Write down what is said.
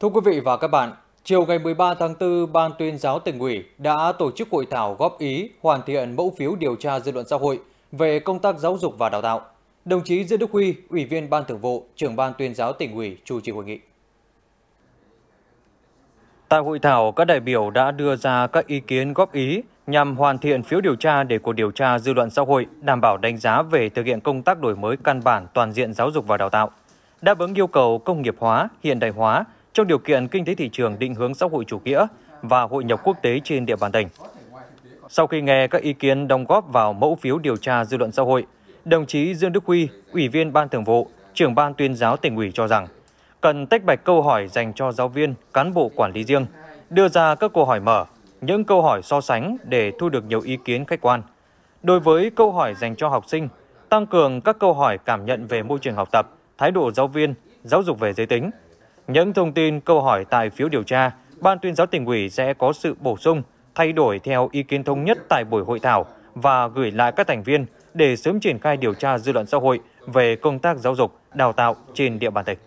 Thưa quý vị và các bạn, chiều ngày 13 tháng 4, Ban tuyên giáo tỉnh ủy đã tổ chức hội thảo góp ý hoàn thiện mẫu phiếu điều tra dư luận xã hội về công tác giáo dục và đào tạo. Đồng chí Dương Đức Huy, Ủy viên Ban Thường vụ, trưởng Ban tuyên giáo tỉnh ủy chủ trì hội nghị. Tại hội thảo, các đại biểu đã đưa ra các ý kiến góp ý nhằm hoàn thiện phiếu điều tra để cuộc điều tra dư luận xã hội đảm bảo đánh giá về thực hiện công tác đổi mới căn bản toàn diện giáo dục và đào tạo, đáp ứng yêu cầu công nghiệp hóa, hiện đại hóa, trong điều kiện kinh tế thị trường định hướng xã hội chủ nghĩa và hội nhập quốc tế trên địa bàn tỉnh. Sau khi nghe các ý kiến đóng góp vào mẫu phiếu điều tra dư luận xã hội, đồng chí Dương Đức Huy, Ủy viên Ban Thường vụ, trưởng Ban tuyên giáo tỉnh ủy cho rằng cần tách bạch câu hỏi dành cho giáo viên, cán bộ quản lý riêng, đưa ra các câu hỏi mở, những câu hỏi so sánh để thu được nhiều ý kiến khách quan. Đối với câu hỏi dành cho học sinh, tăng cường các câu hỏi cảm nhận về môi trường học tập, thái độ giáo viên, giáo dục về giới tính, những thông tin câu hỏi tại phiếu điều tra, Ban tuyên giáo tỉnh ủy sẽ có sự bổ sung, thay đổi theo ý kiến thống nhất tại buổi hội thảo và gửi lại các thành viên để sớm triển khai điều tra dư luận xã hội về công tác giáo dục, đào tạo trên địa bàn tỉnh.